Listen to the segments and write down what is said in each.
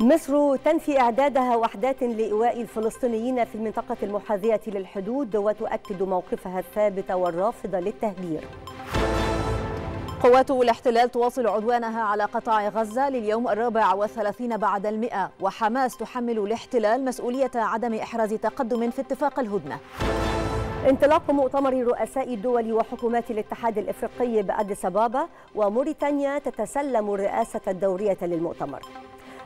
مصر تنفي إعدادها وحدات لإيواء الفلسطينيين في المنطقة المحاذية للحدود وتؤكد موقفها الثابت والرافض للتهجير قوات الاحتلال تواصل عدوانها على قطاع غزة لليوم الرابع والثلاثين بعد المئة وحماس تحمل الاحتلال مسؤولية عدم إحراز تقدم في اتفاق الهدنة انطلاق مؤتمر رؤساء الدول وحكومات الاتحاد الافريقي باديس ابابا وموريتانيا تتسلم الرئاسه الدوريه للمؤتمر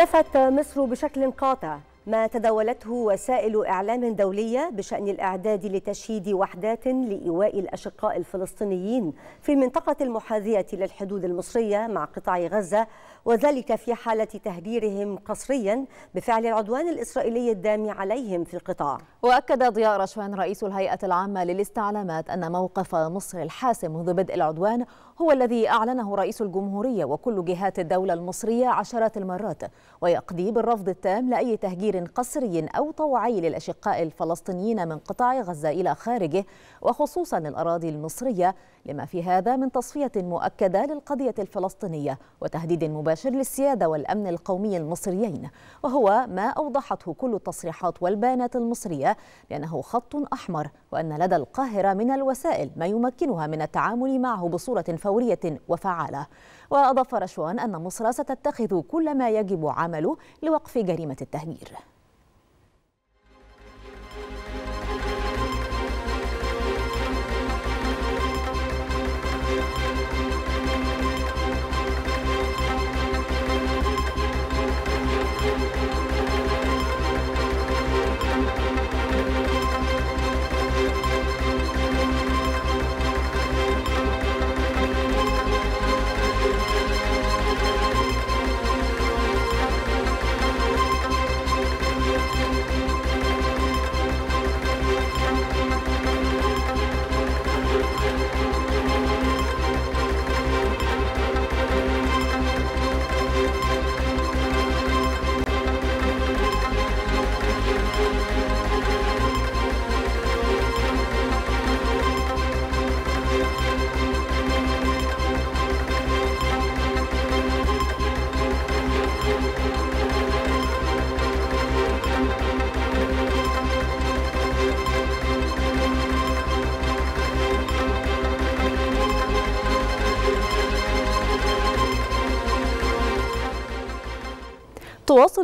نفت مصر بشكل قاطع ما تداولته وسائل إعلام دولية بشأن الإعداد لتشييد وحدات لإيواء الأشقاء الفلسطينيين في المنطقة المحاذية للحدود المصرية مع قطاع غزة وذلك في حالة تهجيرهم قسريا بفعل العدوان الإسرائيلي الدامي عليهم في القطاع وأكد ضياء رشوان رئيس الهيئة العامة للاستعلامات أن موقف مصر الحاسم منذ بدء العدوان هو الذي أعلنه رئيس الجمهورية وكل جهات الدولة المصرية عشرات المرات ويقضي بالرفض التام لأي تهجير قسري أو طوعي للأشقاء الفلسطينيين من قطاع غزة إلى خارجه وخصوصا الأراضي المصرية لما في هذا من تصفية مؤكدة للقضية الفلسطينية وتهديد مباشر المباشر للسيادة والأمن القومي المصريين وهو ما أوضحته كل التصريحات والبيانات المصرية بأنه خط أحمر وأن لدى القاهرة من الوسائل ما يمكنها من التعامل معه بصورة فورية وفعالة وأضاف رشوان أن مصر ستتخذ كل ما يجب عمله لوقف جريمة التهجير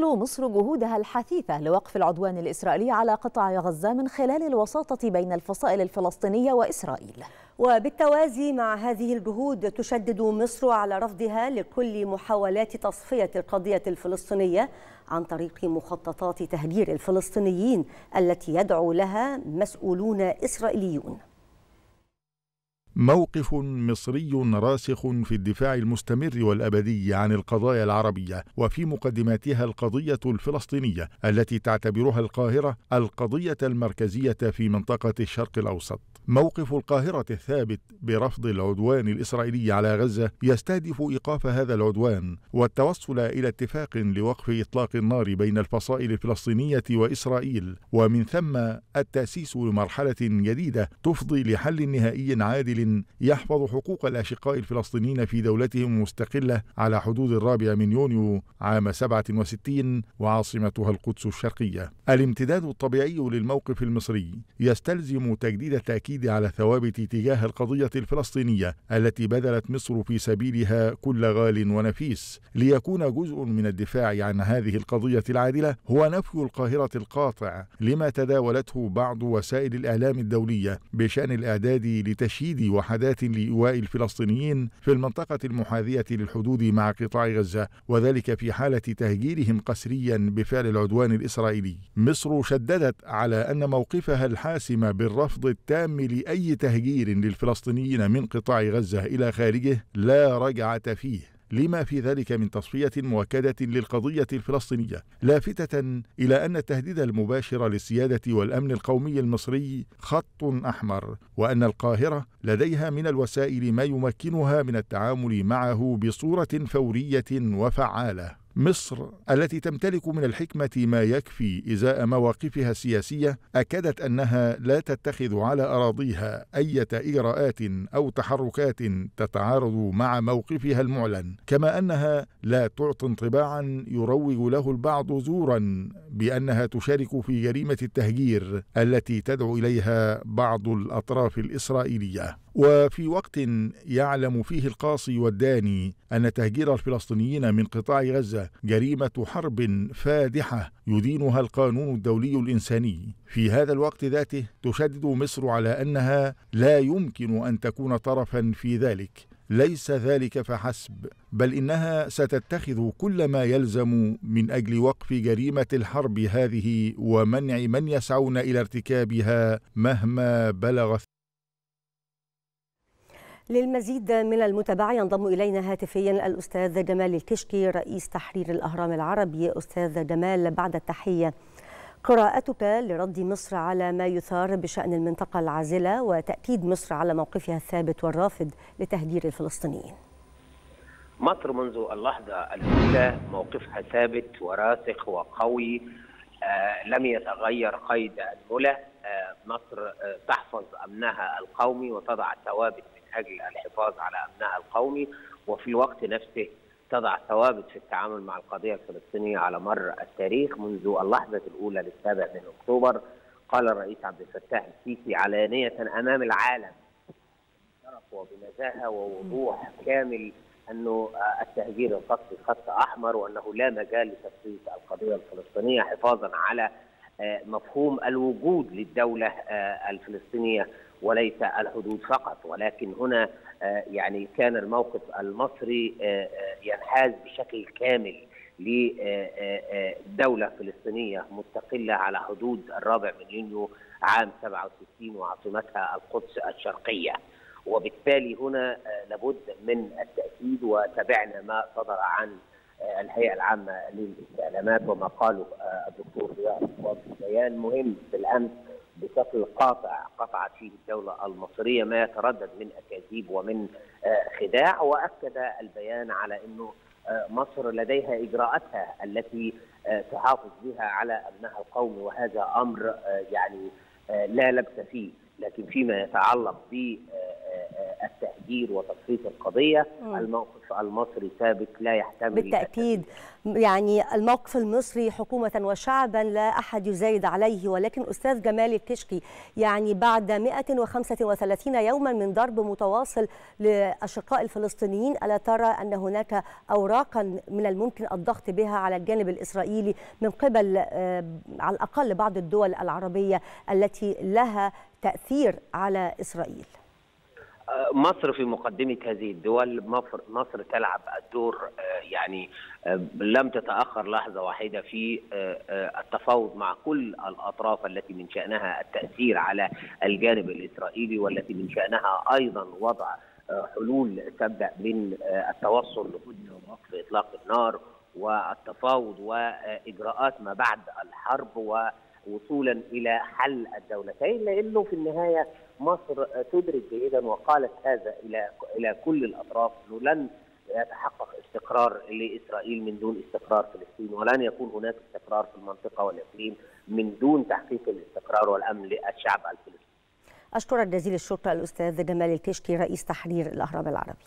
تواصل مصر جهودها الحثيثة لوقف العدوان الإسرائيلي على قطاع غزة من خلال الوساطة بين الفصائل الفلسطينية وإسرائيل وبالتوازي مع هذه الجهود تشدد مصر على رفضها لكل محاولات تصفية القضية الفلسطينية عن طريق مخططات تهجير الفلسطينيين التي يدعو لها مسؤولون إسرائيليون موقف مصري راسخ في الدفاع المستمر والابدي عن القضايا العربيه وفي مقدماتها القضيه الفلسطينيه التي تعتبرها القاهره القضيه المركزيه في منطقه الشرق الاوسط موقف القاهرة الثابت برفض العدوان الإسرائيلي على غزة يستهدف إيقاف هذا العدوان والتوصل إلى اتفاق لوقف إطلاق النار بين الفصائل الفلسطينية وإسرائيل ومن ثم التأسيس لمرحلة جديدة تفضي لحل نهائي عادل يحفظ حقوق الأشقاء الفلسطينيين في دولتهم المستقلة على حدود الرابع من يونيو عام 67 وعاصمتها القدس الشرقية الامتداد الطبيعي للموقف المصري يستلزم تجديد تأكيد التأكيد على ثوابت تجاه القضية الفلسطينية التي بذلت مصر في سبيلها كل غال ونفيس ليكون جزء من الدفاع عن هذه القضية العادلة هو نفي القاهرة القاطع لما تداولته بعض وسائل الإعلام الدولية بشأن الإعداد لتشييد وحدات لإيواء الفلسطينيين في المنطقة المحاذية للحدود مع قطاع غزة وذلك في حالة تهجيرهم قسريا بفعل العدوان الإسرائيلي مصر شددت على أن موقفها الحاسم بالرفض التام عوامل أي تهجير للفلسطينيين من قطاع غزة إلى خارجه لا رجعة فيه لما في ذلك من تصفية مؤكدة للقضية الفلسطينية لافتة إلى أن التهديد المباشر للسيادة والأمن القومي المصري خط أحمر وأن القاهرة لديها من الوسائل ما يمكنها من التعامل معه بصورة فورية وفعالة مصر التي تمتلك من الحكمة ما يكفي إزاء مواقفها السياسية أكدت أنها لا تتخذ على أراضيها أي إجراءات أو تحركات تتعارض مع موقفها المعلن كما أنها لا تعطي انطباعا يروج له البعض زورا بأنها تشارك في جريمة التهجير التي تدعو إليها بعض الأطراف الإسرائيلية وفي وقت يعلم فيه القاصي والداني أن تهجير الفلسطينيين من قطاع غزة جريمة حرب فادحة يدينها القانون الدولي الإنساني في هذا الوقت ذاته تشدد مصر على أنها لا يمكن أن تكون طرفا في ذلك ليس ذلك فحسب بل انها ستتخذ كل ما يلزم من اجل وقف جريمه الحرب هذه ومنع من يسعون الى ارتكابها مهما بلغت للمزيد من المتابعة ينضم إلينا هاتفيا الأستاذ جمال الكشكي رئيس تحرير الأهرام العربي أستاذ جمال بعد التحية قراءتك لرد مصر على ما يثار بشأن المنطقة العازلة وتأكيد مصر على موقفها الثابت والرافض لتهجير الفلسطينيين مصر منذ اللحظة الأولى موقفها ثابت وراسخ وقوي آه لم يتغير قيد الملة آه مصر آه تحفظ أمنها القومي وتضع الثوابت في أجل الحفاظ على أمنها القومي وفي الوقت نفسه تضع ثوابت في التعامل مع القضية الفلسطينية على مر التاريخ منذ اللحظة الأولى للسابع من أكتوبر قال الرئيس عبد الفتاح السيسي علانية أمام العالم وبنزاهة ووضوح كامل أنه التهجير القصري خط أحمر وأنه لا مجال لتفصيل القضية الفلسطينية حفاظا على مفهوم الوجود للدولة الفلسطينية وليس الحدود فقط ولكن هنا آه، يعني كان الموقف المصري آه، آه، ينحاز بشكل كامل لدولة فلسطينية مستقلة على حدود الرابع من يونيو عام 67 وعاصمتها القدس الشرقية وبالتالي هنا لابد من التأكيد وتابعنا ما صدر عن الهيئة العامة للاستعلامات وما قاله الدكتور ضياء بيان مهم بالأمس بشكل قاطع قطعت فيه الدولة المصرية ما يتردد من أكاذيب ومن آه، خداع وأكد البيان على أنه آه، مصر لديها إجراءاتها التي آه، تحافظ بها على أمنها القومي وهذا أمر يعني لا لبس فيه لكن فيما يتعلق بالتهجير وتصفيه القضيه الموقف المصري ثابت لا يحتمل بالتاكيد يعني الموقف المصري حكومه وشعبا لا احد يزايد عليه ولكن استاذ جمال الكشكي يعني بعد 135 يوما من ضرب متواصل لاشقاء الفلسطينيين الا ترى ان هناك اوراقا من الممكن الضغط بها على الجانب الاسرائيلي من قبل آه، على الاقل بعض الدول العربيه التي لها تأثير على إسرائيل؟ آه، مصر في مقدمة هذه الدول مصر تلعب الدور آه، يعني آه، لم تتأخر لحظة واحدة في التفاوض مع كل الأطراف التي من شأنها التأثير على الجانب الإسرائيلي والتي من شأنها أيضا وضع حلول تبدأ من التوصل لهدنة ووقف إطلاق النار والتفاوض وإجراءات ما بعد الحرب و وصولا الى حل الدولتين لانه في النهايه مصر تدرك جيدا وقالت هذا الى الى كل الاطراف انه لن يتحقق استقرار لاسرائيل من دون استقرار فلسطين ولن يكون هناك استقرار في المنطقه والاقليم من دون تحقيق الاستقرار والامن للشعب الفلسطيني. اشكرك جزيل الشكر الاستاذ جمال الكشكي رئيس تحرير الاهرام العربي.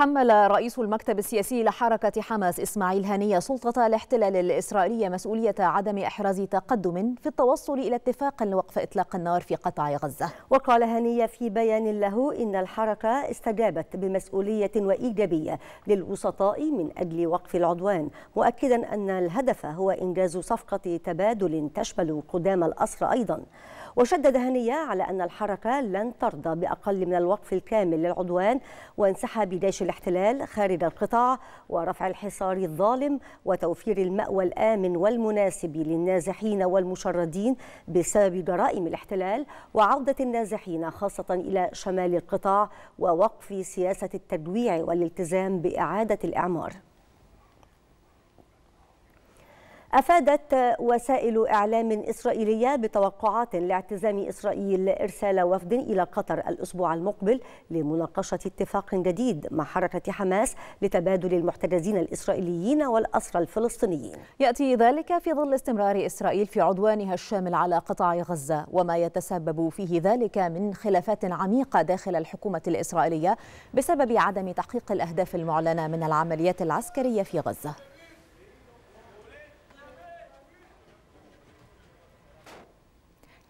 حمل رئيس المكتب السياسي لحركة حماس إسماعيل هنية سلطة الاحتلال الإسرائيلية مسؤولية عدم إحراز تقدم في التوصل إلى اتفاق لوقف إطلاق النار في قطاع غزة وقال هنية في بيان له إن الحركة استجابت بمسؤولية وإيجابية للوسطاء من أجل وقف العدوان مؤكدا أن الهدف هو إنجاز صفقة تبادل تشمل قدام الأسرى أيضا وشدد هنية على أن الحركة لن ترضى بأقل من الوقف الكامل للعدوان وانسحاب جيش الاحتلال خارج القطاع ورفع الحصار الظالم وتوفير المأوى الآمن والمناسب للنازحين والمشردين بسبب جرائم الاحتلال وعودة النازحين خاصة إلى شمال القطاع ووقف سياسة التجويع والالتزام بإعادة الإعمار أفادت وسائل إعلام إسرائيلية بتوقعات لاعتزام إسرائيل إرسال وفد إلى قطر الأسبوع المقبل لمناقشة اتفاق جديد مع حركة حماس لتبادل المحتجزين الإسرائيليين والأسرى الفلسطينيين يأتي ذلك في ظل استمرار إسرائيل في عدوانها الشامل على قطاع غزة وما يتسبب فيه ذلك من خلافات عميقة داخل الحكومة الإسرائيلية بسبب عدم تحقيق الأهداف المعلنة من العمليات العسكرية في غزة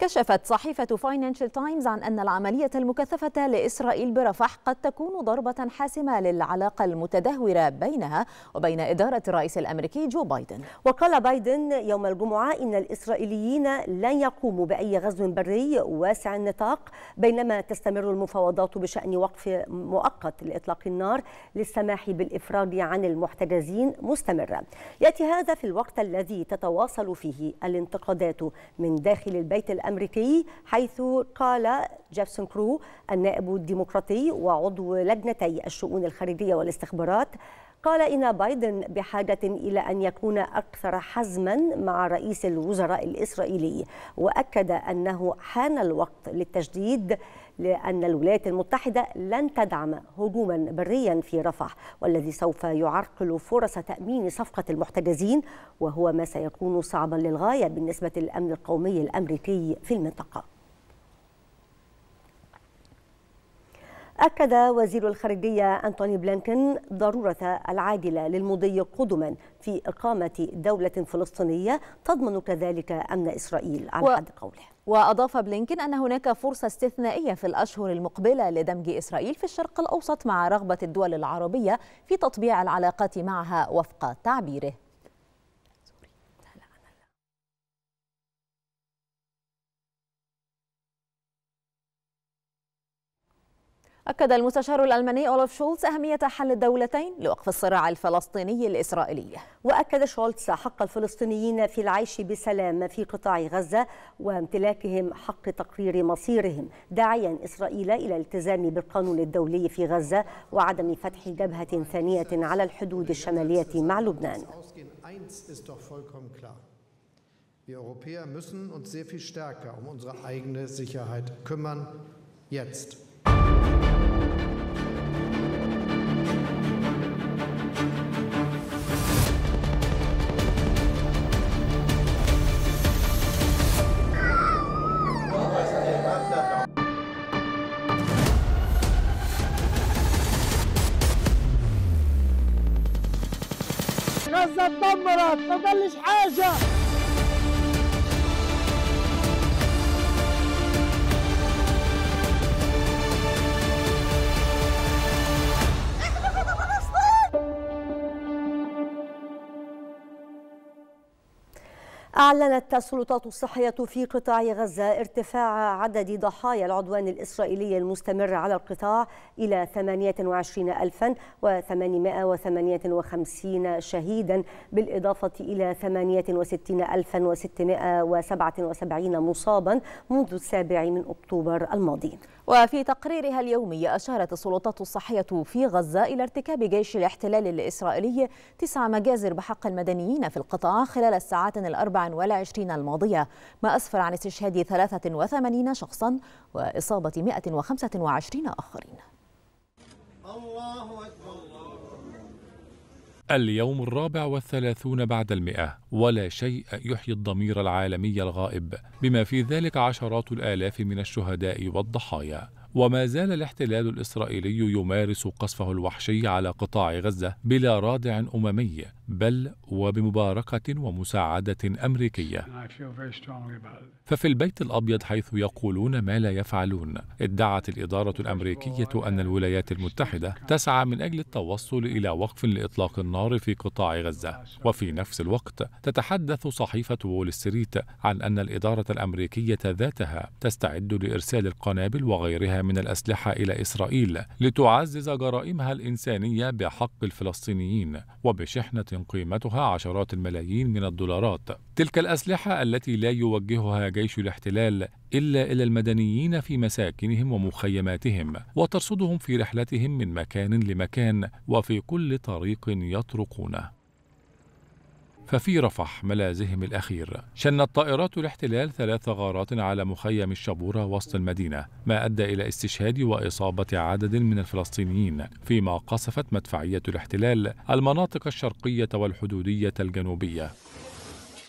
كشفت صحيفة فاينانشال تايمز عن أن العملية المكثفة لإسرائيل برفح قد تكون ضربة حاسمة للعلاقة المتدهورة بينها وبين إدارة الرئيس الأمريكي جو بايدن وقال بايدن يوم الجمعة إن الإسرائيليين لن يقوموا بأي غزو بري واسع النطاق بينما تستمر المفاوضات بشأن وقف مؤقت لإطلاق النار للسماح بالإفراج عن المحتجزين مستمرة يأتي هذا في الوقت الذي تتواصل فيه الانتقادات من داخل البيت الأمريكي الأمريكي حيث قال جيفسون كرو النائب الديمقراطي وعضو لجنتي الشؤون الخارجية والاستخبارات قال إن بايدن بحاجة إلى أن يكون أكثر حزما مع رئيس الوزراء الإسرائيلي وأكد أنه حان الوقت للتجديد لأن الولايات المتحدة لن تدعم هجوما بريا في رفح والذي سوف يعرقل فرص تأمين صفقة المحتجزين وهو ما سيكون صعبا للغاية بالنسبة للأمن القومي الأمريكي في المنطقة أكد وزير الخارجية أنتوني بلينكن ضرورة العاجلة للمضي قدما في إقامة دولة فلسطينية تضمن كذلك أمن إسرائيل على و... حد قوله وأضاف بلينكن أن هناك فرصة استثنائية في الأشهر المقبلة لدمج إسرائيل في الشرق الأوسط مع رغبة الدول العربية في تطبيع العلاقات معها وفق تعبيره أكد المستشار الألماني أولف شولتز أهمية حل الدولتين لوقف الصراع الفلسطيني الإسرائيلي وأكد شولتز حق الفلسطينيين في العيش بسلام في قطاع غزة وامتلاكهم حق تقرير مصيرهم داعيا إسرائيل إلى الالتزام بالقانون الدولي في غزة وعدم فتح جبهة ثانية على الحدود الشمالية مع لبنان Wir Europäer müssen uns sehr viel stärker um unsere eigene Sicherheit kümmern. Jetzt. السيارات ما قال ليش حاجه أعلنت السلطات الصحية في قطاع غزة ارتفاع عدد ضحايا العدوان الإسرائيلي المستمر على القطاع إلى 28858 شهيدا بالإضافة إلى 68677 مصابا منذ السابع من أكتوبر الماضي وفي تقريرها اليومي أشارت السلطات الصحية في غزة إلى ارتكاب جيش الاحتلال الإسرائيلي تسع مجازر بحق المدنيين في القطاع خلال الساعات الأربع والعشرين الماضية ما أسفر عن استشهاد 83 شخصا وإصابة 125 آخرين الله أكبر اليوم الرابع والثلاثون بعد المئة ولا شيء يحيي الضمير العالمي الغائب بما في ذلك عشرات الآلاف من الشهداء والضحايا وما زال الاحتلال الإسرائيلي يمارس قصفه الوحشي على قطاع غزة بلا رادع أممي بل وبمباركة ومساعدة أمريكية ففي البيت الأبيض حيث يقولون ما لا يفعلون ادعت الإدارة الأمريكية أن الولايات المتحدة تسعى من أجل التوصل إلى وقف لإطلاق النار في قطاع غزة وفي نفس الوقت تتحدث صحيفة وول ستريت عن أن الإدارة الأمريكية ذاتها تستعد لإرسال القنابل وغيرها من الأسلحة إلى إسرائيل لتعزز جرائمها الإنسانية بحق الفلسطينيين وبشحنة قيمتها عشرات الملايين من الدولارات تلك الأسلحة التي لا يوجهها جيش الاحتلال إلا إلى المدنيين في مساكنهم ومخيماتهم وترصدهم في رحلتهم من مكان لمكان وفي كل طريق يطرقونه ففي رفح ملاذهم الأخير شنت طائرات الاحتلال ثلاث غارات على مخيم الشبورة وسط المدينة ما أدى إلى استشهاد وإصابة عدد من الفلسطينيين فيما قصفت مدفعية الاحتلال المناطق الشرقية والحدودية الجنوبية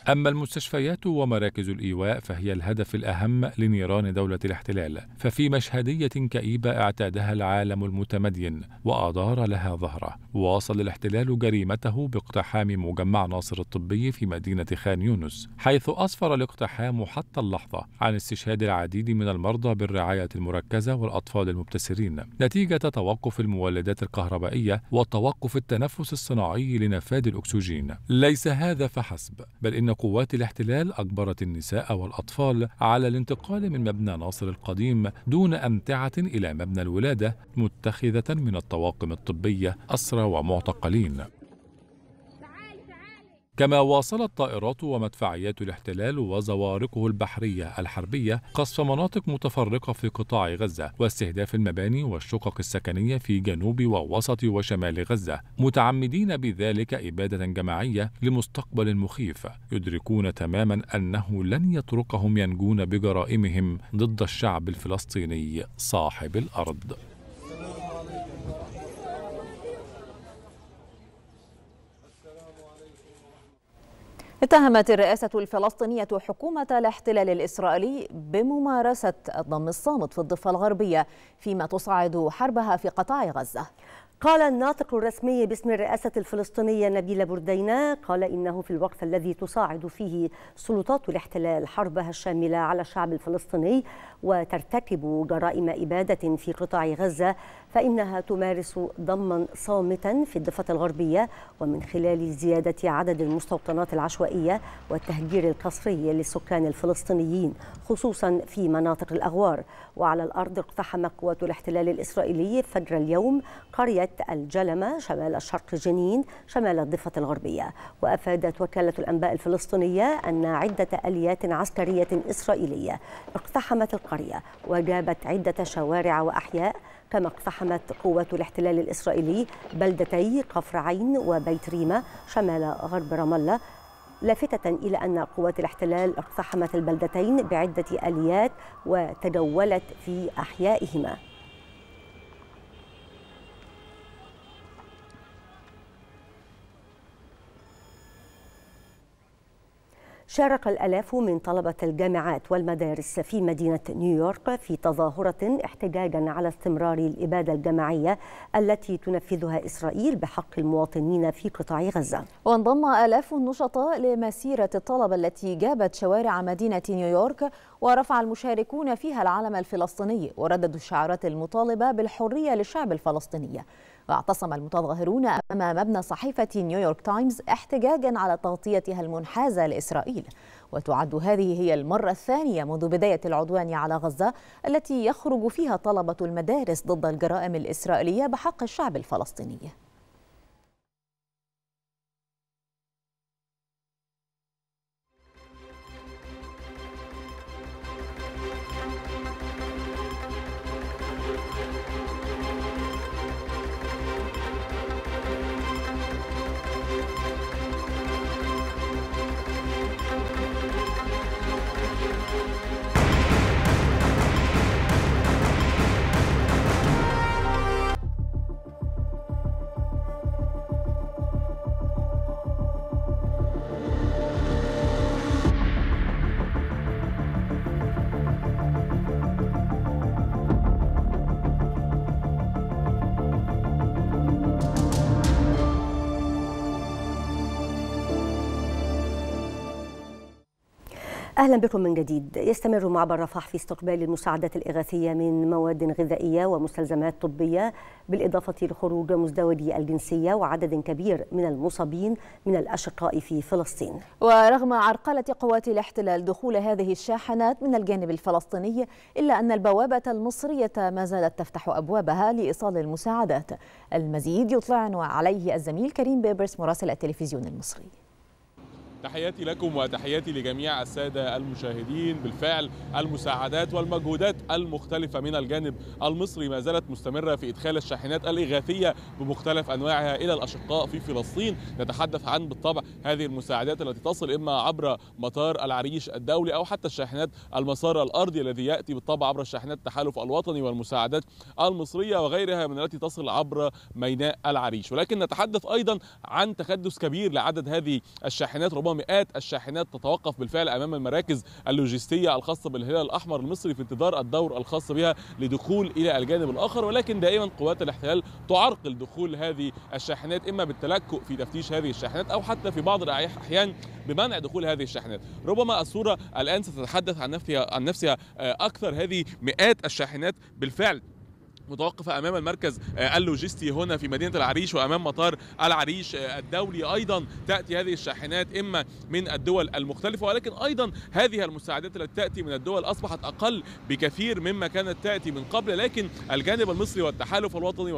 أما المستشفيات ومراكز الإيواء فهي الهدف الأهم لنيران دولة الاحتلال ففي مشهدية كئيبة اعتادها العالم المتمدين وأدار لها ظهره واصل الاحتلال جريمته باقتحام مجمع ناصر الطبي في مدينة خان يونس حيث أسفر الاقتحام حتى اللحظة عن استشهاد العديد من المرضى بالرعاية المركزة والأطفال المبتسرين نتيجة توقف المولدات الكهربائية وتوقف التنفس الصناعي لنفاذ الأكسجين ليس هذا فحسب بل إن أن قوات الاحتلال أجبرت النساء والأطفال على الانتقال من مبنى ناصر القديم دون أمتعة إلى مبنى الولادة متخذة من الطواقم الطبية أسرى ومعتقلين كما واصلت طائرات ومدفعيات الاحتلال وزوارقه البحرية الحربية قصف مناطق متفرقة في قطاع غزة واستهداف المباني والشقق السكنية في جنوب ووسط وشمال غزة متعمدين بذلك إبادة جماعية لمستقبل مخيف يدركون تماما أنه لن يتركهم ينجون بجرائمهم ضد الشعب الفلسطيني صاحب الأرض اتهمت الرئاسة الفلسطينية حكومة الاحتلال الإسرائيلي بممارسة الضم الصامت في الضفة الغربية فيما تصعد حربها في قطاع غزة قال الناطق الرسمي باسم الرئاسة الفلسطينية نبيل بردينا قال إنه في الوقت الذي تصاعد فيه سلطات الاحتلال حربها الشاملة على الشعب الفلسطيني وترتكب جرائم إبادة في قطاع غزة فإنها تمارس ضما صامتا في الضفة الغربية ومن خلال زيادة عدد المستوطنات العشوائية والتهجير القسري للسكان الفلسطينيين خصوصا في مناطق الأغوار وعلى الأرض اقتحم قوات الاحتلال الإسرائيلي فجر اليوم قرية الجلمة شمال شرق جنين شمال الضفة الغربية وأفادت وكالة الأنباء الفلسطينية أن عدة آليات عسكرية إسرائيلية اقتحمت القرية وجابت عدة شوارع وأحياء كما اقتحمت قوات الاحتلال الإسرائيلي بلدتي قفر عين وبيت ريمة شمال غرب رام الله لافتة إلى أن قوات الاحتلال اقتحمت البلدتين بعدة آليات وتجولت في أحيائهما شارك الألاف من طلبة الجامعات والمدارس في مدينة نيويورك في تظاهرة احتجاجا على استمرار الإبادة الجماعية التي تنفذها إسرائيل بحق المواطنين في قطاع غزة وانضم آلاف النشطاء لمسيرة الطلبة التي جابت شوارع مدينة نيويورك ورفع المشاركون فيها العلم الفلسطيني ورددوا الشعارات المطالبة بالحرية للشعب الفلسطيني واعتصم المتظاهرون أمام مبنى صحيفة نيويورك تايمز احتجاجا على تغطيتها المنحازة لإسرائيل وتعد هذه هي المرة الثانية منذ بداية العدوان على غزة التي يخرج فيها طلبة المدارس ضد الجرائم الإسرائيلية بحق الشعب الفلسطيني أهلا بكم من جديد يستمر معبر رفح في استقبال المساعدات الإغاثية من مواد غذائية ومستلزمات طبية بالإضافة لخروج مزدوجي الجنسية وعدد كبير من المصابين من الأشقاء في فلسطين ورغم عرقلة قوات الاحتلال دخول هذه الشاحنات من الجانب الفلسطيني إلا أن البوابة المصرية ما زالت تفتح أبوابها لإيصال المساعدات المزيد يطلعنا عليه الزميل كريم بيبرس مراسل التلفزيون المصري تحياتي لكم وتحياتي لجميع السادة المشاهدين بالفعل المساعدات والمجهودات المختلفة من الجانب المصري ما زالت مستمرة في إدخال الشاحنات الإغاثية بمختلف أنواعها إلى الأشقاء في فلسطين نتحدث عن بالطبع هذه المساعدات التي تصل إما عبر مطار العريش الدولي أو حتى الشاحنات المسار الأرضي الذي يأتي بالطبع عبر الشاحنات التحالف الوطني والمساعدات المصرية وغيرها من التي تصل عبر ميناء العريش ولكن نتحدث أيضا عن تكدس كبير لعدد هذه الشاحنات ربما ومئات مئات الشاحنات تتوقف بالفعل امام المراكز اللوجستيه الخاصه بالهلال الاحمر المصري في انتظار الدور الخاص بها لدخول الى الجانب الاخر ولكن دائما قوات الاحتلال تعرقل دخول هذه الشاحنات اما بالتلكؤ في تفتيش هذه الشاحنات او حتى في بعض الاحيان بمنع دخول هذه الشاحنات ربما الصوره الان ستتحدث عن نفسها عن نفسها آه، اكثر هذه مئات الشاحنات بالفعل متوقفة أمام المركز آه، اللوجستي هنا في مدينة العريش وأمام مطار العريش آه، الدولي أيضا تأتي هذه الشاحنات إما من الدول المختلفة ولكن أيضا هذه المساعدات التي تأتي من الدول أصبحت أقل بكثير مما كانت تأتي من قبل لكن الجانب المصري والتحالف الوطني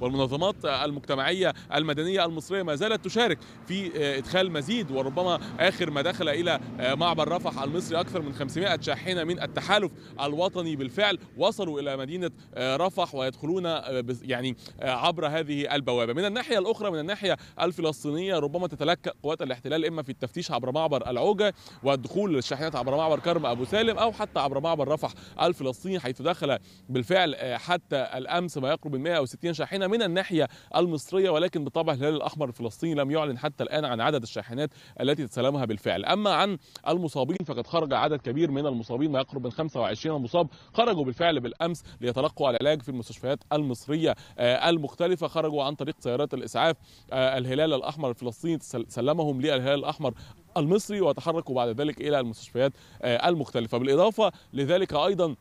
والمنظمات المجتمعية المدنية المصرية ما زالت تشارك في آه، إدخال مزيد وربما آخر ما دخل إلى معبر رفح المصري أكثر من 500 شاحنة من التحالف الوطني بالفعل وصلوا إلى مدينة رفح السياح ويدخلون آه، يعني آه، عبر هذه البوابه من الناحيه الاخرى من الناحيه الفلسطينيه ربما تتلكأ قوات الاحتلال اما في التفتيش عبر معبر العوجه والدخول للشاحنات عبر معبر كرم ابو سالم او حتى عبر معبر رفح الفلسطيني حيث دخل بالفعل آه، حتى الامس ما يقرب من 160 شاحنه من الناحيه المصريه ولكن بالطبع الهلال الاحمر الفلسطيني لم يعلن حتى الان عن عدد الشاحنات التي تسلمها بالفعل اما عن المصابين فقد خرج عدد كبير من المصابين ما يقرب من 25 مصاب خرجوا بالفعل بالامس ليتلقوا العلاج في المستشفيات المصرية آه، المختلفة خرجوا عن طريق سيارات الإسعاف آه، الهلال الأحمر الفلسطيني سلمهم للهلال الأحمر المصري وتحركوا بعد ذلك إلى المستشفيات آه، المختلفة بالإضافة لذلك أيضا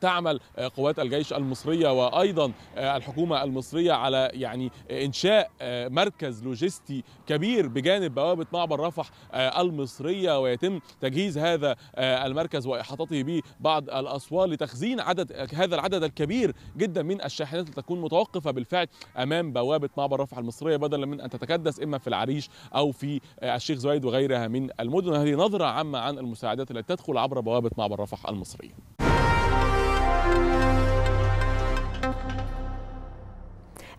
تعمل آه، قوات الجيش المصريه وايضا آه، الحكومه المصريه على يعني آه، انشاء مركز لوجستي كبير بجانب بوابه معبر رفح المصريه ويتم تجهيز هذا المركز واحاطته ببعض الاسوار لتخزين عدد هذا العدد الكبير جدا من الشاحنات التي تكون متوقفه بالفعل امام بوابه معبر رفح المصريه بدلا من ان تتكدس اما في العريش او في الشيخ زويد وغيرها من المدن هذه نظره عامه عن المساعدات التي تدخل عبر بوابه معبر رفح المصريه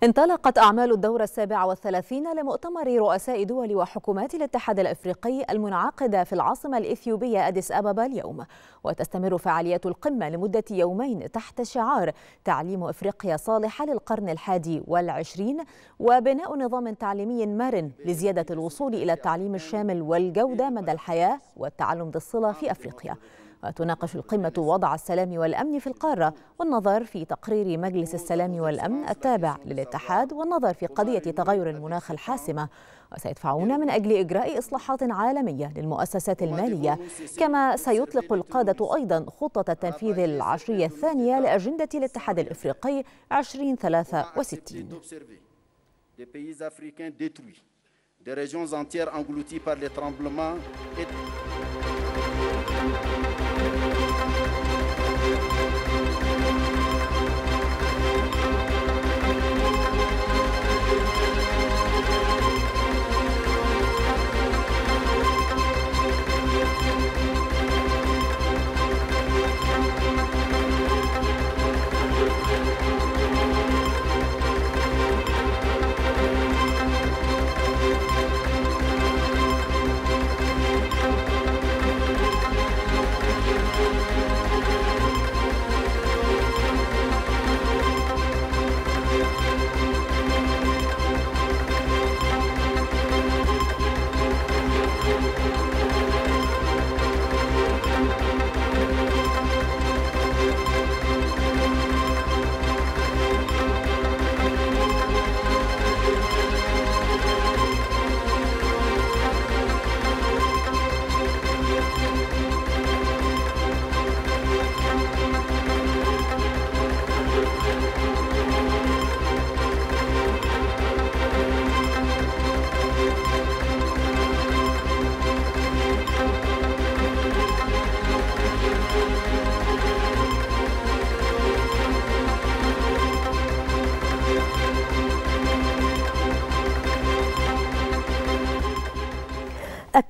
انطلقت أعمال الدورة السابعة والثلاثين لمؤتمر رؤساء دول وحكومات الاتحاد الأفريقي المنعقدة في العاصمة الإثيوبية أديس أبابا اليوم وتستمر فعاليات القمة لمدة يومين تحت شعار تعليم أفريقيا صالحة للقرن الحادي والعشرين وبناء نظام تعليمي مرن لزيادة الوصول إلى التعليم الشامل والجودة مدى الحياة والتعلم ذي الصلة في أفريقيا وتناقش القمة وضع السلام والأمن في القارة والنظر في تقرير مجلس السلام والأمن التابع للاتحاد والنظر في قضية تغير المناخ الحاسمة وسيدفعون من أجل إجراء إصلاحات عالمية للمؤسسات المالية كما سيطلق القادة أيضا خطة التنفيذ العشرية الثانية لأجندة الاتحاد الإفريقي 2063 des pays africains détruits, des régions entières englouties par les tremblements et...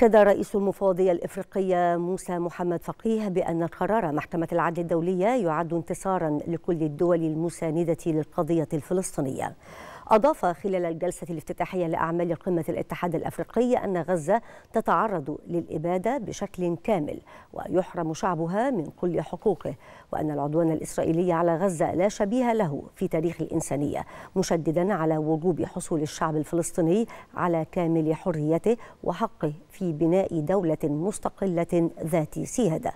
أكد رئيس المفوضية الإفريقية موسى محمد فقيه بأن قرار محكمة العدل الدولية يعد انتصارا لكل الدول المساندة للقضية الفلسطينية أضاف خلال الجلسة الافتتاحية لأعمال قمة الاتحاد الأفريقي أن غزة تتعرض للإبادة بشكل كامل ويحرم شعبها من كل حقوقه وأن العدوان الإسرائيلي على غزة لا شبيه له في تاريخ الإنسانية مشددا على وجوب حصول الشعب الفلسطيني على كامل حريته وحقه في بناء دولة مستقلة ذات سيادة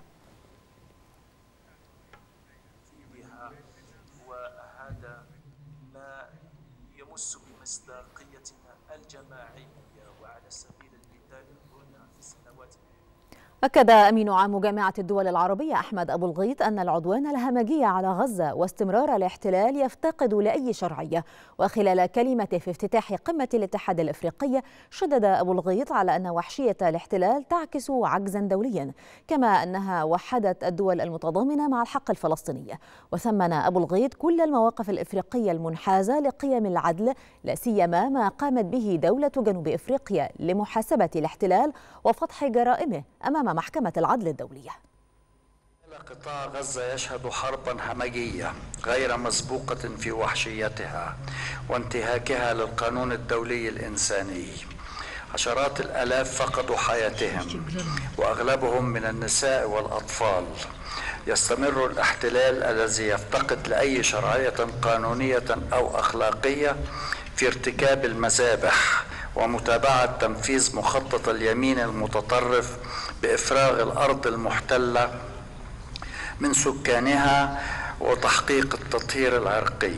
أكد أمين عام جامعة الدول العربية أحمد أبو الغيط أن العدوان الهمجي على غزة واستمرار الاحتلال يفتقد لأي شرعية وخلال كلمته في افتتاح قمة الاتحاد الإفريقي شدد أبو الغيط على أن وحشية الاحتلال تعكس عجزا دوليا كما أنها وحدت الدول المتضامنة مع الحق الفلسطيني وثمن أبو الغيط كل المواقف الإفريقية المنحازة لقيم العدل لا سيما ما قامت به دولة جنوب إفريقيا لمحاسبة الاحتلال وفضح جرائمه أمام محكمة العدل الدولية قطاع غزة يشهد حربا همجية غير مسبوقة في وحشيتها وانتهاكها للقانون الدولي الإنساني عشرات الآلاف فقدوا حياتهم وأغلبهم من النساء والأطفال يستمر الاحتلال الذي يفتقد لأي شرعية قانونية أو أخلاقية في ارتكاب المذابح ومتابعة تنفيذ مخطط اليمين المتطرف بإفراغ الأرض المحتلة من سكانها وتحقيق التطهير العرقي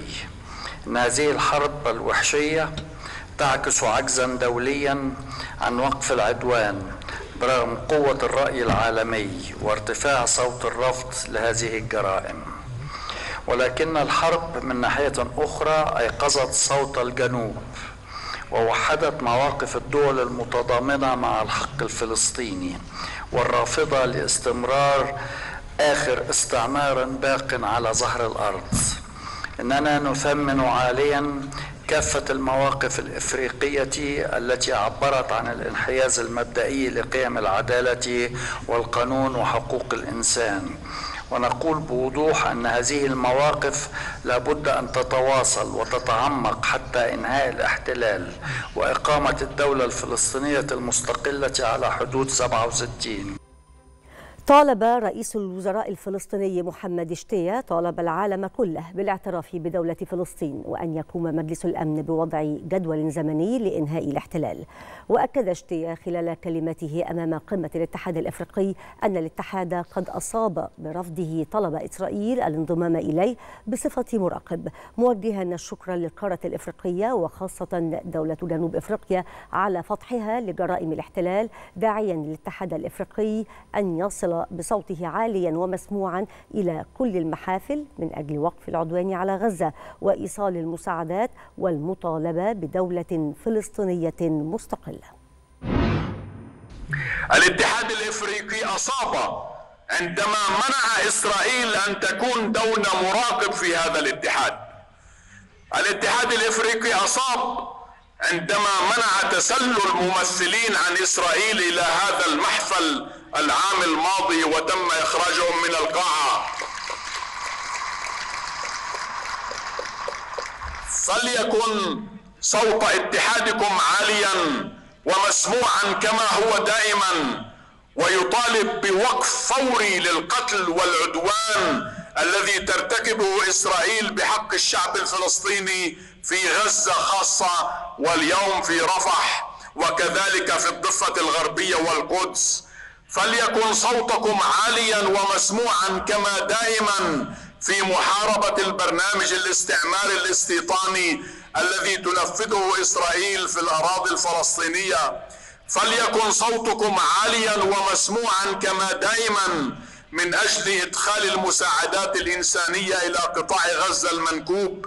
إن هذه الحرب الوحشية تعكس عجزا دوليا عن وقف العدوان برغم قوة الرأي العالمي وارتفاع صوت الرفض لهذه الجرائم ولكن الحرب من ناحية أخرى أيقظت صوت الجنوب ووحدت مواقف الدول المتضامنة مع الحق الفلسطيني والرافضة لاستمرار آخر استعمار باق على ظهر الأرض إننا نثمن عاليا كافة المواقف الإفريقية التي عبرت عن الانحياز المبدئي لقيم العدالة والقانون وحقوق الإنسان ونقول بوضوح أن هذه المواقف لابد أن تتواصل وتتعمق حتى إنهاء الاحتلال وإقامة الدولة الفلسطينية المستقلة على حدود 67 طالب رئيس الوزراء الفلسطيني محمد شتية طالب العالم كله بالاعتراف بدولة فلسطين وأن يقوم مجلس الأمن بوضع جدول زمني لإنهاء الاحتلال وأكد شتية خلال كلمته أمام قمة الاتحاد الأفريقي أن الاتحاد قد أصاب برفضه طلب إسرائيل الانضمام إليه بصفة مراقب موجها الشكر للقارة الإفريقية وخاصة دولة جنوب إفريقيا على فتحها لجرائم الاحتلال داعيا للاتحاد الإفريقي أن يصل بصوته عاليا ومسموعا إلى كل المحافل من أجل وقف العدوان على غزة وإيصال المساعدات والمطالبة بدولة فلسطينية مستقلة الاتحاد الإفريقي أصاب عندما منع إسرائيل أن تكون دولة مراقب في هذا الاتحاد الاتحاد الإفريقي أصاب عندما منع تسلل الممثلين عن إسرائيل إلى هذا المحفل العام الماضي وتم إخراجهم من القاعة فليكن صوت اتحادكم عاليا ومسموعا كما هو دائما ويطالب بوقف فوري للقتل والعدوان الذي ترتكبه إسرائيل بحق الشعب الفلسطيني في غزة خاصة واليوم في رفح وكذلك في الضفة الغربية والقدس فليكن صوتكم عاليا ومسموعا كما دائما في محاربة البرنامج الاستعماري الاستيطاني الذي تنفذه إسرائيل في الأراضي الفلسطينية فليكن صوتكم عاليا ومسموعا كما دائما من أجل إدخال المساعدات الإنسانية إلى قطاع غزة المنكوب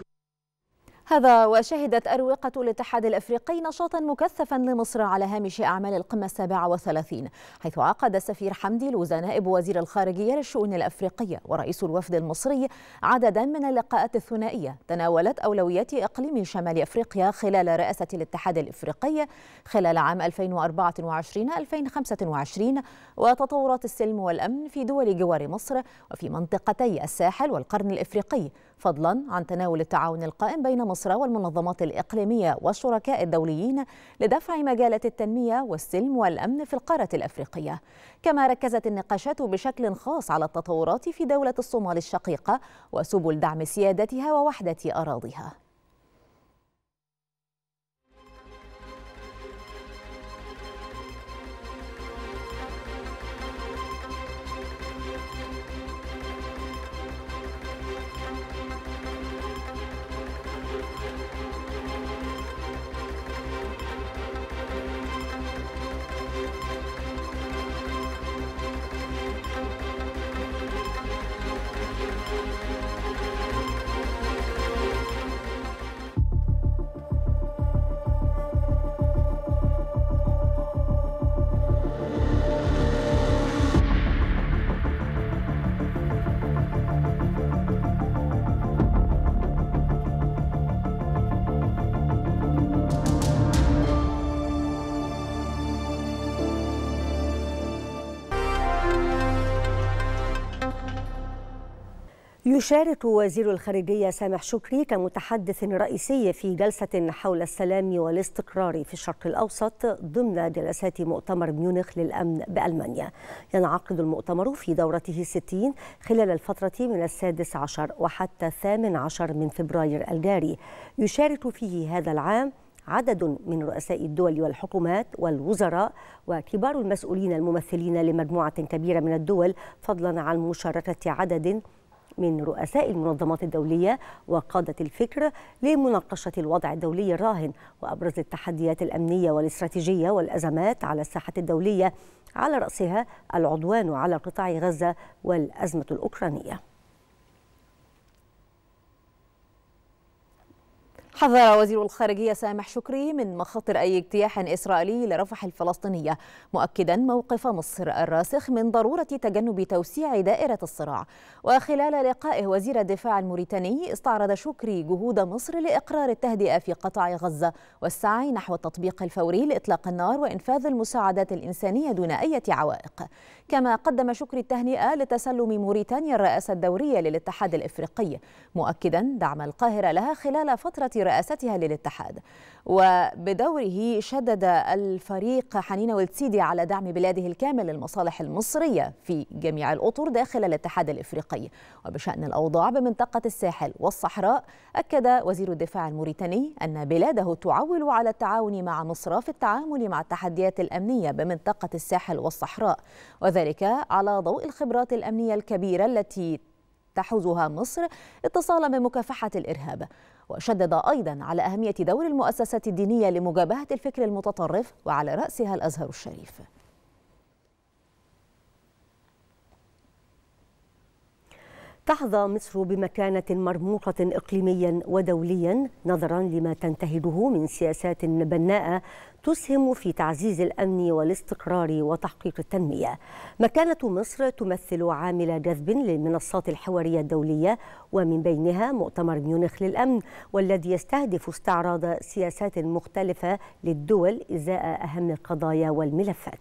هذا وشهدت أروقة الاتحاد الأفريقي نشاطا مكثفا لمصر على هامش أعمال القمة السابعة وثلاثين حيث عقد السفير حمدي لوزا نائب وزير الخارجية للشؤون الأفريقية ورئيس الوفد المصري عددا من اللقاءات الثنائية تناولت أولويات إقليم شمال أفريقيا خلال رئاسة الاتحاد الأفريقي خلال عام 2024-2025 وتطورات السلم والأمن في دول جوار مصر وفي منطقتي الساحل والقرن الأفريقي فضلا عن تناول التعاون القائم بين مصر والمنظمات الإقليمية والشركاء الدوليين لدفع مجالة التنمية والسلم والأمن في القارة الأفريقية كما ركزت النقاشات بشكل خاص على التطورات في دولة الصومال الشقيقة وسبل دعم سيادتها ووحدة أراضيها يشارك وزير الخارجية سامح شكري كمتحدث رئيسي في جلسة حول السلام والاستقرار في الشرق الأوسط ضمن جلسات مؤتمر ميونخ للأمن بألمانيا ينعقد المؤتمر في دورته الستين خلال الفترة من السادس عشر وحتى الثامن عشر من فبراير الجاري يشارك فيه هذا العام عدد من رؤساء الدول والحكومات والوزراء وكبار المسؤولين الممثلين لمجموعة كبيرة من الدول فضلا عن مشاركة عدد من رؤساء المنظمات الدولية وقادة الفكر لمناقشة الوضع الدولي الراهن وأبرز التحديات الأمنية والاستراتيجية والأزمات على الساحة الدولية على رأسها العدوان على قطاع غزة والأزمة الأوكرانية حذر وزير الخارجية سامح شكري من مخاطر أي اجتياح إسرائيلي لرفح الفلسطينية مؤكدا موقف مصر الراسخ من ضرورة تجنب توسيع دائرة الصراع وخلال لقائه وزير الدفاع الموريتاني استعرض شكري جهود مصر لإقرار التهدئة في قطاع غزة والسعي نحو التطبيق الفوري لإطلاق النار وإنفاذ المساعدات الإنسانية دون أي عوائق كما قدم شكري التهنئة لتسلم موريتانيا الرئاسة الدورية للاتحاد الإفريقي مؤكدا دعم القاهرة لها خلال فترة رئاستها للاتحاد وبدوره شدد الفريق حنين والتسيدي على دعم بلاده الكامل للمصالح المصرية في جميع الأطر داخل الاتحاد الإفريقي وبشأن الأوضاع بمنطقة الساحل والصحراء أكد وزير الدفاع الموريتاني أن بلاده تعول على التعاون مع مصر في التعامل مع التحديات الأمنية بمنطقة الساحل والصحراء وذلك على ضوء الخبرات الأمنية الكبيرة التي تحوزها مصر اتصالا بمكافحة الإرهاب وشدد أيضا على أهمية دور المؤسسات الدينية لمجابهة الفكر المتطرف وعلى رأسها الأزهر الشريف تحظى مصر بمكانة مرموقة إقليميا ودوليا نظرا لما تنتهجه من سياسات بناءة تسهم في تعزيز الأمن والاستقرار وتحقيق التنمية مكانة مصر تمثل عامل جذب للمنصات الحوارية الدولية ومن بينها مؤتمر ميونخ للأمن والذي يستهدف استعراض سياسات مختلفة للدول إزاء أهم القضايا والملفات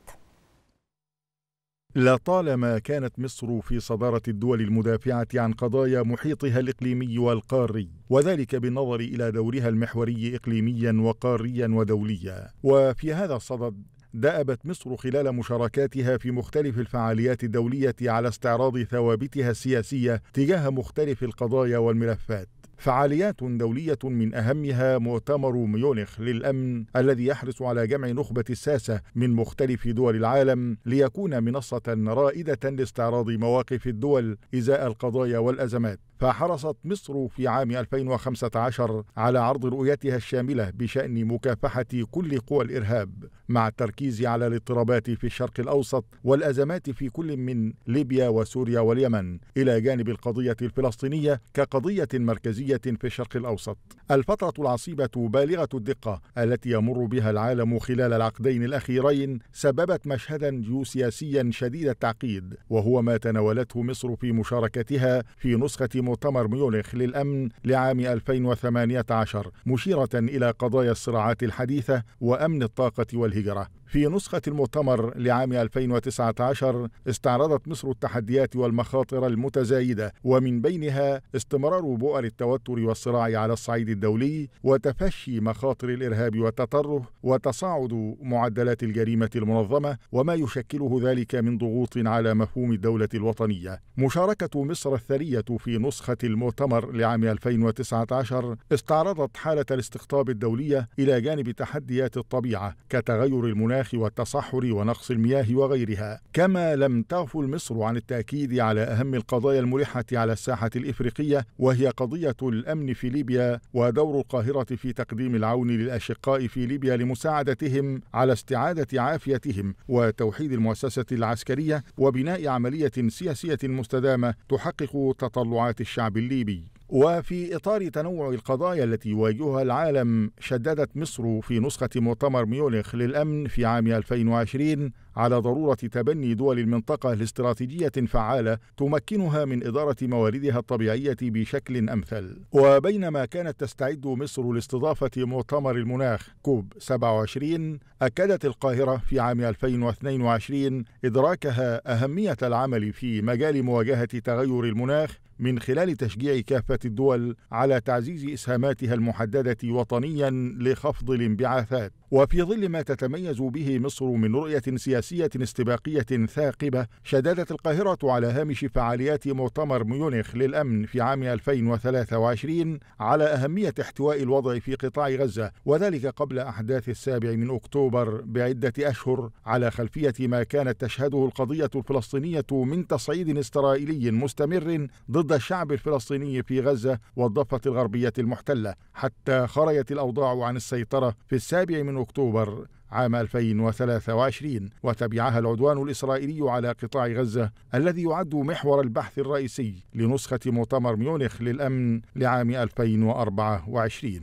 لطالما كانت مصر في صدارة الدول المدافعة عن قضايا محيطها الإقليمي والقاري وذلك بالنظر إلى دورها المحوري إقليميا وقاريا ودوليا وفي هذا الصدد دأبت مصر خلال مشاركاتها في مختلف الفعاليات الدولية على استعراض ثوابتها السياسية تجاه مختلف القضايا والملفات فعاليات دولية من أهمها مؤتمر ميونخ للأمن الذي يحرص على جمع نخبة الساسة من مختلف دول العالم ليكون منصة رائدة لاستعراض مواقف الدول إزاء القضايا والأزمات فحرصت مصر في عام 2015 على عرض رؤيتها الشاملة بشأن مكافحة كل قوى الإرهاب مع التركيز على الاضطرابات في الشرق الأوسط والأزمات في كل من ليبيا وسوريا واليمن إلى جانب القضية الفلسطينية كقضية مركزية في الشرق الأوسط الفترة العصيبة بالغة الدقة التي يمر بها العالم خلال العقدين الأخيرين سببت مشهدا جيوسياسيا شديد التعقيد وهو ما تناولته مصر في مشاركتها في نسخة مؤتمر ميونخ للأمن لعام 2018 مشيرة إلى قضايا الصراعات الحديثة وأمن الطاقة والهجرة في نسخة المؤتمر لعام 2019 استعرضت مصر التحديات والمخاطر المتزايدة ومن بينها استمرار بؤر التوتر والصراع على الصعيد الدولي وتفشي مخاطر الإرهاب والتطرف وتصاعد معدلات الجريمة المنظمة وما يشكله ذلك من ضغوط على مفهوم الدولة الوطنية. مشاركة مصر الثرية في نسخة المؤتمر لعام 2019 استعرضت حالة الاستقطاب الدولية إلى جانب تحديات الطبيعة كتغير المناخ المناخ والتصحر ونقص المياه وغيرها كما لم تغفل مصر عن التأكيد على أهم القضايا الملحة على الساحة الإفريقية وهي قضية الأمن في ليبيا ودور القاهرة في تقديم العون للأشقاء في ليبيا لمساعدتهم على استعادة عافيتهم وتوحيد المؤسسة العسكرية وبناء عملية سياسية مستدامة تحقق تطلعات الشعب الليبي وفي إطار تنوع القضايا التي يواجهها العالم شددت مصر في نسخة مؤتمر ميونخ للأمن في عام 2020 على ضروره تبني دول المنطقه لاستراتيجيه فعاله تمكنها من اداره مواردها الطبيعيه بشكل امثل. وبينما كانت تستعد مصر لاستضافه مؤتمر المناخ كوب 27 اكدت القاهره في عام 2022 ادراكها اهميه العمل في مجال مواجهه تغير المناخ من خلال تشجيع كافة الدول على تعزيز إسهاماتها المحددة وطنيا لخفض الانبعاثات وفي ظل ما تتميز به مصر من رؤية سياسية سياسية استباقية ثاقبة شددت القاهرة على هامش فعاليات مؤتمر ميونخ للأمن في عام 2023 على أهمية احتواء الوضع في قطاع غزة وذلك قبل أحداث السابع من أكتوبر بعدة أشهر على خلفية ما كانت تشهده القضية الفلسطينية من تصعيد إسرائيلي مستمر ضد الشعب الفلسطيني في غزة والضفة الغربية المحتلة حتى خرجت الأوضاع عن السيطرة في السابع من أكتوبر عام 2023 وتبعها العدوان الإسرائيلي على قطاع غزة الذي يعد محور البحث الرئيسي لنسخة مؤتمر ميونخ للأمن لعام 2024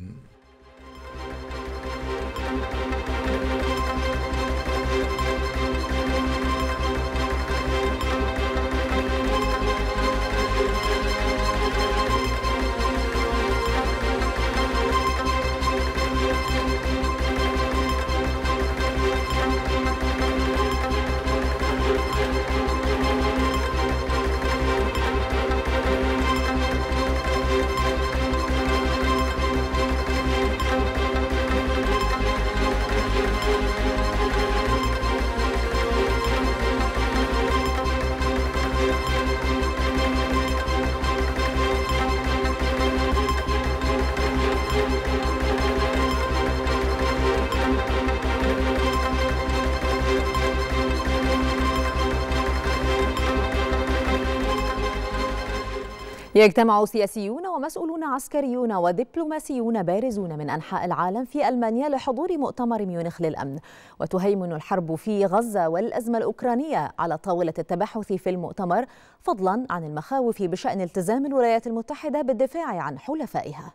يجتمع سياسيون ومسؤولون عسكريون ودبلوماسيون بارزون من أنحاء العالم في ألمانيا لحضور مؤتمر ميونخ للأمن وتهيمن الحرب في غزة والأزمة الأوكرانية على طاولة التباحث في المؤتمر فضلا عن المخاوف بشأن التزام الولايات المتحدة بالدفاع عن حلفائها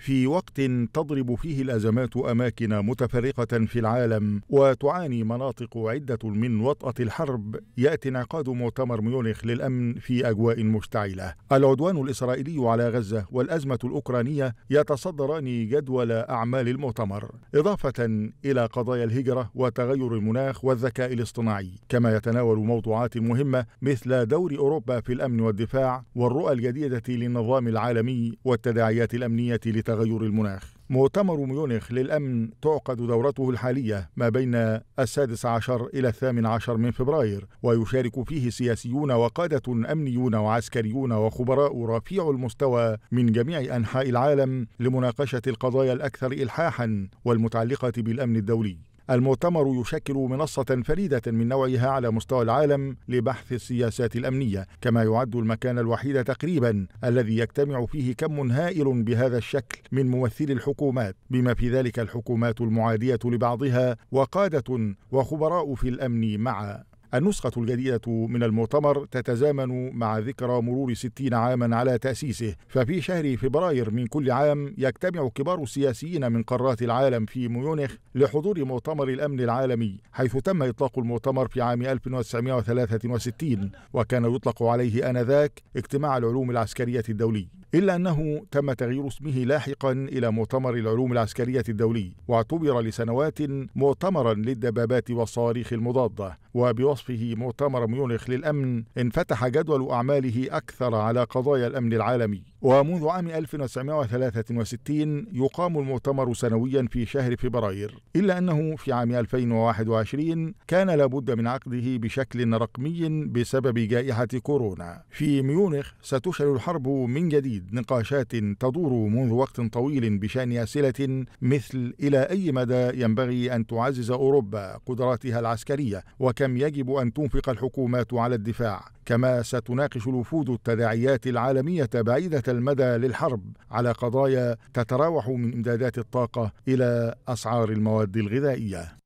في وقت تضرب فيه الازمات اماكن متفرقه في العالم وتعاني مناطق عده من وطاه الحرب ياتي انعقاد مؤتمر ميونخ للامن في اجواء مشتعله العدوان الاسرائيلي على غزه والازمه الاوكرانيه يتصدران جدول اعمال المؤتمر اضافه الى قضايا الهجره وتغير المناخ والذكاء الاصطناعي كما يتناول موضوعات مهمه مثل دور اوروبا في الامن والدفاع والرؤى الجديده للنظام العالمي والتداعيات الامنيه لت تغير المناخ مؤتمر ميونخ للأمن تعقد دورته الحالية ما بين السادس عشر إلى الثامن عشر من فبراير ويشارك فيه سياسيون وقادة أمنيون وعسكريون وخبراء رفيع المستوى من جميع أنحاء العالم لمناقشة القضايا الأكثر إلحاحا والمتعلقة بالأمن الدولي المؤتمر يشكل منصة فريدة من نوعها على مستوى العالم لبحث السياسات الأمنية كما يعد المكان الوحيد تقريبا الذي يجتمع فيه كم هائل بهذا الشكل من ممثلي الحكومات بما في ذلك الحكومات المعادية لبعضها وقادة وخبراء في الأمن معا النسخة الجديدة من المؤتمر تتزامن مع ذكرى مرور 60 عاما على تأسيسه ففي شهر فبراير من كل عام يجتمع كبار السياسيين من قارات العالم في ميونخ لحضور مؤتمر الأمن العالمي حيث تم إطلاق المؤتمر في عام 1963 وكان يطلق عليه آنذاك اجتماع العلوم العسكرية الدولي إلا أنه تم تغيير اسمه لاحقا إلى مؤتمر العلوم العسكرية الدولي واعتبر لسنوات مؤتمرا للدبابات والصواريخ المضادة وبوصفه مؤتمر ميونخ للأمن انفتح جدول أعماله أكثر على قضايا الأمن العالمي ومنذ عام 1963 يقام المؤتمر سنويا في شهر فبراير إلا أنه في عام 2021 كان لابد من عقده بشكل رقمي بسبب جائحة كورونا في ميونخ ستشعل الحرب من جديد نقاشات تدور منذ وقت طويل بشأن أسئلة مثل إلى أي مدى ينبغي أن تعزز أوروبا قدراتها العسكرية وكم يجب أن تنفق الحكومات على الدفاع كما ستناقش الوفود التداعيات العالميه بعيده المدى للحرب على قضايا تتراوح من امدادات الطاقه الى اسعار المواد الغذائيه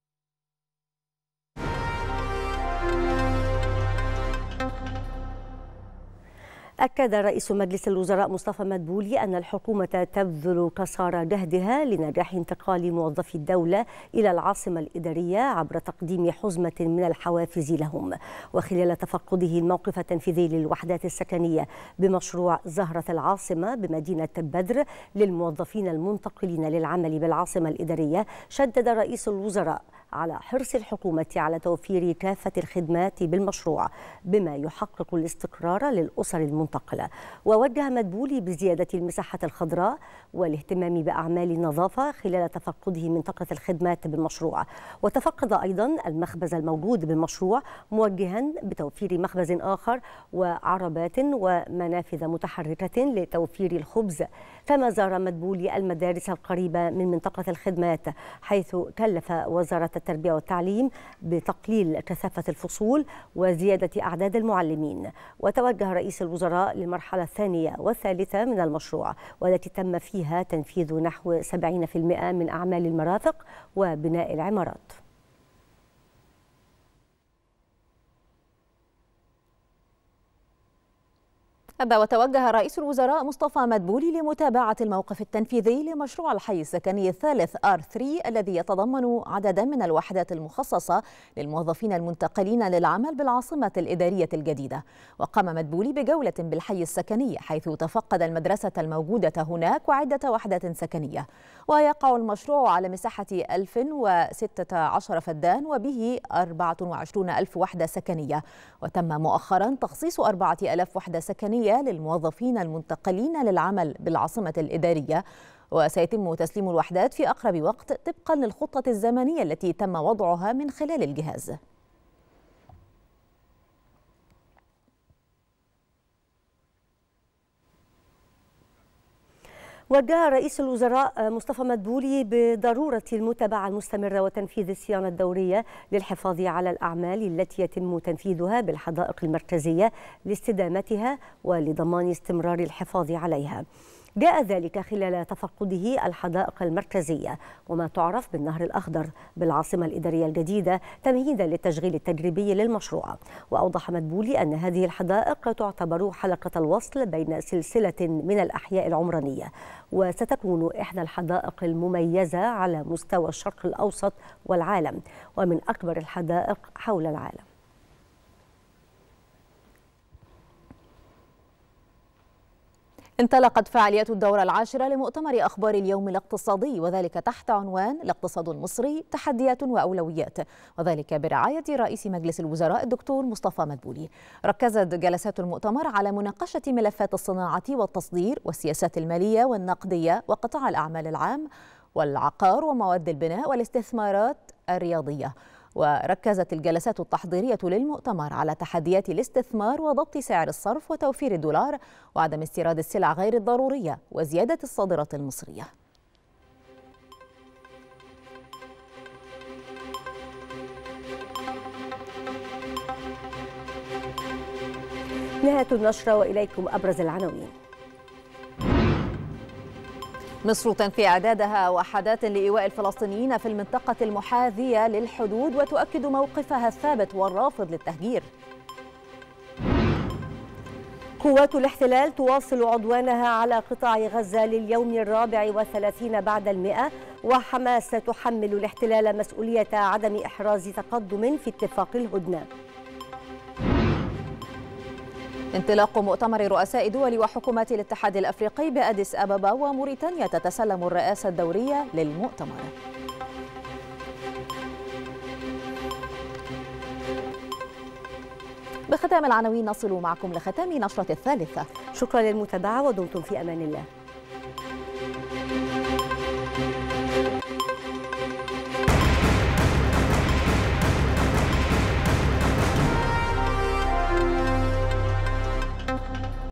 أكد رئيس مجلس الوزراء مصطفى مدبولي أن الحكومة تبذل قصارى جهدها لنجاح انتقال موظفي الدولة إلى العاصمة الإدارية عبر تقديم حزمة من الحوافز لهم وخلال تفقده الموقف التنفيذي للوحدات السكنية بمشروع زهرة العاصمة بمدينة بدر للموظفين المنتقلين للعمل بالعاصمة الإدارية شدد رئيس الوزراء على حرص الحكومة على توفير كافة الخدمات بالمشروع بما يحقق الاستقرار للأسر المنتقلة ووجه مدبولي بزيادة المساحة الخضراء والاهتمام بأعمال النظافة خلال تفقده منطقة الخدمات بالمشروع وتفقد أيضا المخبز الموجود بالمشروع موجها بتوفير مخبز آخر وعربات ومنافذ متحركة لتوفير الخبز كما زار مدبولي المدارس القريبة من منطقة الخدمات حيث كلف وزارة التربية والتعليم بتقليل كثافة الفصول وزيادة أعداد المعلمين وتوجه رئيس الوزراء للمرحلة الثانية والثالثة من المشروع والتي تم فيها تنفيذ نحو 70% من أعمال المرافق وبناء العمارات حب وتوجه رئيس الوزراء مصطفى مدبولي لمتابعة الموقف التنفيذي لمشروع الحي السكني الثالث R3 الذي يتضمن عددا من الوحدات المخصصة للموظفين المنتقلين للعمل بالعاصمة الإدارية الجديدة وقام مدبولي بجولة بالحي السكني حيث تفقد المدرسة الموجودة هناك وعدة وحدات سكنية ويقع المشروع على مساحة 1016 فدان وبه 24000 وحدة سكنية وتم مؤخرا تخصيص 4000 وحدة سكنية للموظفين المنتقلين للعمل بالعاصمة الإدارية وسيتم تسليم الوحدات في أقرب وقت طبقا للخطة الزمنية التي تم وضعها من خلال الجهاز وجه رئيس الوزراء مصطفى مدبولي بضرورة المتابعة المستمرة وتنفيذ الصيانة الدورية للحفاظ على الأعمال التي يتم تنفيذها بالحدائق المركزية لاستدامتها ولضمان استمرار الحفاظ عليها جاء ذلك خلال تفقده الحدائق المركزية وما تعرف بالنهر الأخضر بالعاصمة الإدارية الجديدة تمهيدا للتشغيل التجريبي للمشروع وأوضح مدبولي أن هذه الحدائق تعتبر حلقة الوصل بين سلسلة من الأحياء العمرانية وستكون إحدى الحدائق المميزة على مستوى الشرق الأوسط والعالم ومن أكبر الحدائق حول العالم انطلقت فعاليات الدورة العاشرة لمؤتمر أخبار اليوم الاقتصادي وذلك تحت عنوان الاقتصاد المصري تحديات وأولويات وذلك برعاية رئيس مجلس الوزراء الدكتور مصطفى مدبولي ركزت جلسات المؤتمر على مناقشة ملفات الصناعة والتصدير والسياسات المالية والنقدية وقطاع الأعمال العام والعقار ومواد البناء والاستثمارات الرياضية وركزت الجلسات التحضيرية للمؤتمر على تحديات الاستثمار وضبط سعر الصرف وتوفير الدولار وعدم استيراد السلع غير الضرورية وزيادة الصادرات المصرية نهاية النشرة وإليكم أبرز العناوين مصر تنفي اعدادها وحدات لايواء الفلسطينيين في المنطقه المحاذيه للحدود وتؤكد موقفها الثابت والرافض للتهجير قوات الاحتلال تواصل عدوانها على قطاع غزة لليوم الرابع وثلاثين بعد المئة وحماس تحمل الاحتلال مسؤولية عدم إحراز تقدم في اتفاق الهدنة انطلاق مؤتمر رؤساء دول وحكومات الاتحاد الافريقي باديس ابابا وموريتانيا تتسلم الرئاسه الدوريه للمؤتمر بختام العناوين نصل معكم لختام نشرة الثالثة شكرا للمتابعة ودمتم في أمان الله